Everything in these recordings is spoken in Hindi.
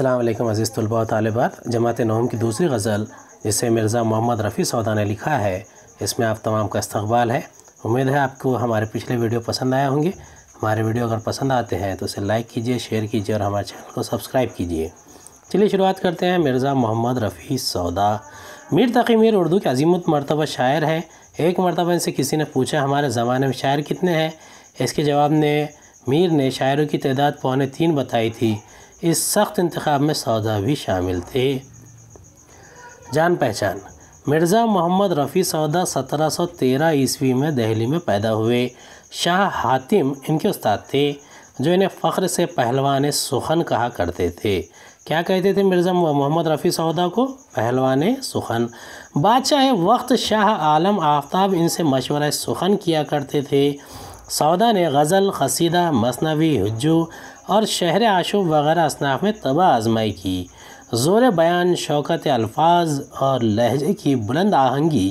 अल्लाम अज़ीज़ तलबा तलबात जमात नौम की दूसरी गज़ल जिसे मिर्ज़ा मोहम्मद रफ़ी सौदा ने लिखा है इसमें आप तमाम का इस्तबाल है उम्मीद है आपको हमारे पिछले वीडियो पसंद आए होंगे हमारे वीडियो अगर पसंद आते हैं तो इसे लाइक कीजिए शेयर कीजिए और हमारे चैनल को सब्सक्राइब कीजिए चलिए शुरुआत करते हैं मिर्ज़ा मोहम्मद रफ़ी सौदा मीर तकी मीर उर्दू के अजीमत मरतबा शायर है एक मरतबा इनसे किसी ने पूछा हमारे ज़माने में शायर कितने हैं इसके जवाब ने मीर ने शायरों की तदाद पौने तीन बताई थी इस सख्त इंतखब में सौदा भी शामिल थे जान पहचान मिर्ज़ा मोहम्मद रफ़ी सौदा 1713 ईस्वी में दहली में पैदा हुए शाह हातिम इनके उस्ताद थे जो इन्हें फ़ख्र से पहलवान सुखन कहा करते थे क्या कहते थे मिर्ज़ा मोहम्मद रफ़ी सौदा को पहलवान सुखन बादशाह वक्त शाह आलम आफ्ताब इनसे मशवरा सुखन किया करते थे सौदा ने गज़ल खसीदा मसनवी हजू और शहर आशुब वगैरह असनाफ में तबाह आजमाई की ज़ोर बयान शौकत अल्फाज और लहजे की बुलंद आहंगी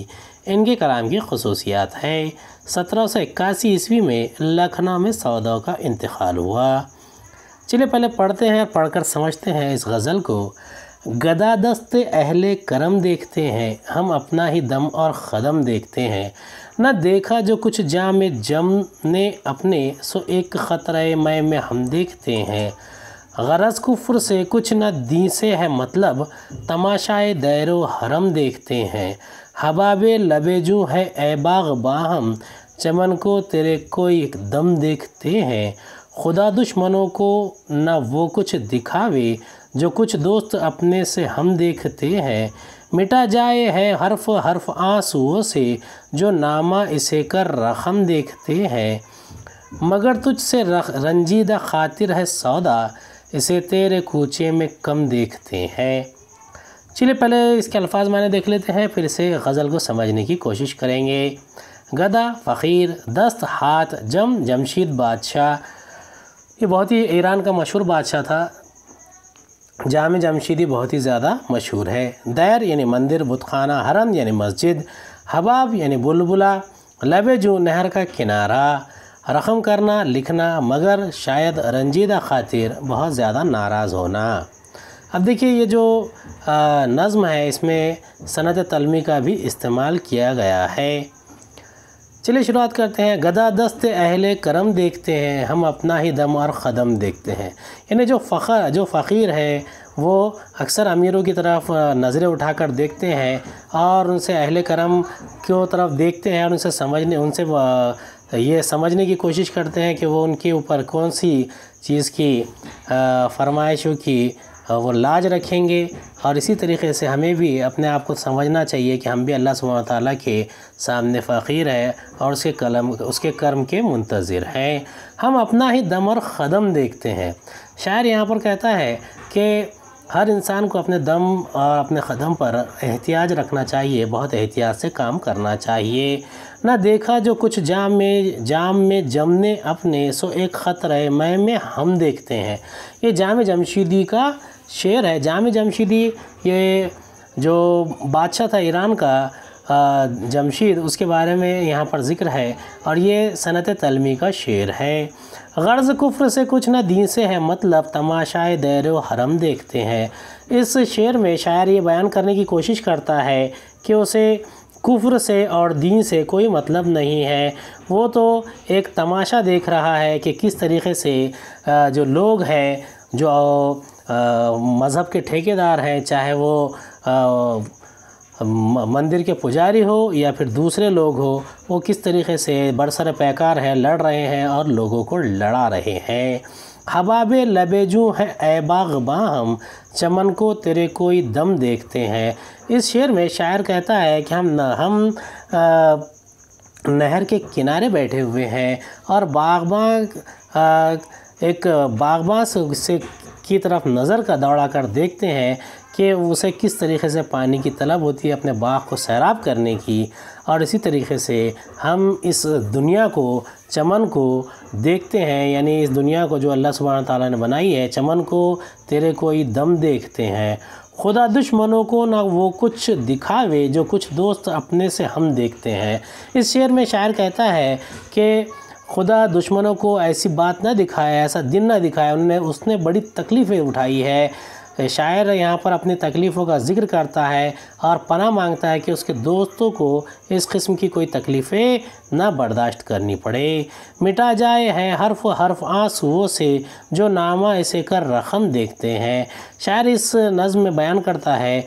इनके कलाम की खसूसियात हैं सत्रह सौ इक्यासी ईस्वी में लखनऊ में सौदा का इंतकाल हुआ चलिए पहले पढ़ते हैं पढ़कर समझते हैं इस गज़ल को गदा दस्त अहले करम देखते हैं हम अपना ही दम और ख़दम देखते हैं न देखा जो कुछ जाम जम ने अपने सो एक ख़तरे मय में हम देखते हैं गरज कुफ्र से कुछ न दी से है मतलब तमाशाए दैरो हरम देखते हैं हबाबे जू है ए बाग बाहम चमन को तेरे कोई एक दम देखते हैं खुदा दुश्मनों को न वो कुछ दिखावे जो कुछ दोस्त अपने से हम देखते हैं मिटा जाए है हर्फ हर्फ आंसुओं से जो नामा इसे कर रखम देखते हैं मगर तुझसे रंजीदा खातिर है सौदा इसे तेरे कूचे में कम देखते हैं चलिए पहले इसके अल्फाज माने देख लेते हैं फिर इसे गज़ल को समझने की कोशिश करेंगे गदा फ़कीर दस्त हाथ जम जमशीद बादशाह ये बहुत ही ईरान का मशहूर बादशाह था जाम जमशीदी बहुत ही ज़्यादा मशहूर है दैर यानी मंदिर बुतखाना हरम यानी मस्जिद हबाब यानी बुलबुला लबे जू नहर का किनारा रकम करना लिखना मगर शायद रंजीदा खातिर बहुत ज़्यादा नाराज़ होना अब देखिए ये जो नज़म है इसमें सनत तलमी का भी इस्तेमाल किया गया है चलिए शुरुआत करते हैं गदा दस्त अहल करम देखते हैं हम अपना ही दम और ख़दम देखते हैं यानी जो फ़खर जो फ़कीर है वो अक्सर अमीरों की तरफ नज़रें उठाकर देखते हैं और उनसे अहल करम की तरफ देखते हैं और उनसे समझने उनसे ये समझने की कोशिश करते हैं कि वो उनके ऊपर कौन सी चीज़ की फरमाइशों की वो लाज रखेंगे और इसी तरीके से हमें भी अपने आप को समझना चाहिए कि हम भी अल्लाह सुबह तै के सामने फ़ीर है और उसके कलम उसके कर्म के मुंतज़र हैं हम अपना ही दम और ख़दम देखते हैं शायर यहाँ पर कहता है कि हर इंसान को अपने दम और अपने ख़दम पर एहतियाज रखना चाहिए बहुत एहतियात से काम करना चाहिए ना देखा जो कुछ जाम में जाम में जमने अपने सो एक ख़त है मैं में हम देखते हैं ये जाम जमशीदी का शेर है जाम जमशीदी ये जो बादशाह था ईरान का जमशीद उसके बारे में यहाँ पर ज़िक्र है और ये सनत तलमी का शेर है गर्ज़ कुफ्र से कुछ न दीन से है मतलब तमाशाए दैर हरम देखते हैं इस शेर में शायर ये बयान करने की कोशिश करता है कि उसे कुफ्र से और दीन से कोई मतलब नहीं है वो तो एक तमाशा देख रहा है कि किस तरीके से जो लोग हैं जो मज़हब के ठेकेदार हैं चाहे वो मंदिर के पुजारी हो या फिर दूसरे लोग हो वो किस तरीके से बरसर पैकार हैं लड़ रहे हैं और लोगों को लड़ा रहे हैं हबाब लबेजू हैं ए बाग बाहम चमन को तेरे कोई दम देखते हैं इस शेर में शायर कहता है कि हम न हम नहर के किनारे बैठे हुए हैं और बागबान एक बागबान से की तरफ नज़र का दौड़ा कर देखते हैं कि उसे किस तरीके से पानी की तलब होती है अपने बाग को सैराब करने की और इसी तरीके से हम इस दुनिया को चमन को देखते हैं यानी इस दुनिया को जो अल्लाह सुबहान ताली ने बनाई है चमन को तेरे कोई दम देखते हैं खुदा दुश्मनों को ना वो कुछ दिखावे जो कुछ दोस्त अपने से हम देखते हैं इस शेर में शायर कहता है कि खुदा दुश्मनों को ऐसी बात ना दिखाया ऐसा दिन ना दिखाया उन्होंने उसने बड़ी तकलीफ़ें उठाई है शायर यहाँ पर अपनी तकलीफ़ों का जिक्र करता है और पना मांगता है कि उसके दोस्तों को इस किस्म की कोई तकलीफ़ें ना बर्दाश्त करनी पड़े मिटा जाए है हर्फ हर्फ आंसुओं से जो नामा इसे कर रकम देखते हैं शायर इस नज़म में बयान करता है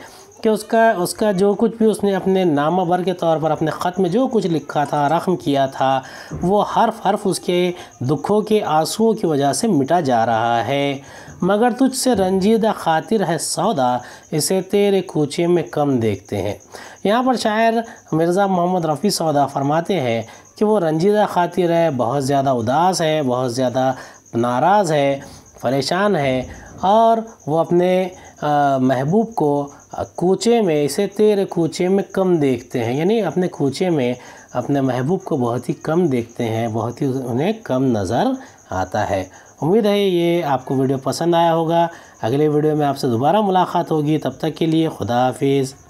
कि उसका उसका जो कुछ भी उसने अपने नामावर के तौर पर अपने ख़त में जो कुछ लिखा था रकम किया था वो हर्फ हर्फ उसके दुखों के आंसुओं की वजह से मिटा जा रहा है मगर तुझसे रंजीदा खातिर है सौदा इसे तेरे कूचे में कम देखते हैं यहाँ पर शायर मिर्ज़ा मोहम्मद रफ़ी सौदा फरमाते हैं कि वो रंजीदा खातिर है बहुत ज़्यादा उदास है बहुत ज़्यादा नाराज़ है परेशान है और वो अपने महबूब को कूचे में इसे तेरे कूचे में कम देखते हैं यानी अपने कूचे में अपने महबूब को बहुत ही कम देखते हैं बहुत ही उन्हें कम नज़र आता है उम्मीद है ये आपको वीडियो पसंद आया होगा अगले वीडियो में आपसे दोबारा मुलाकात होगी तब तक के लिए खुदा हाफिज़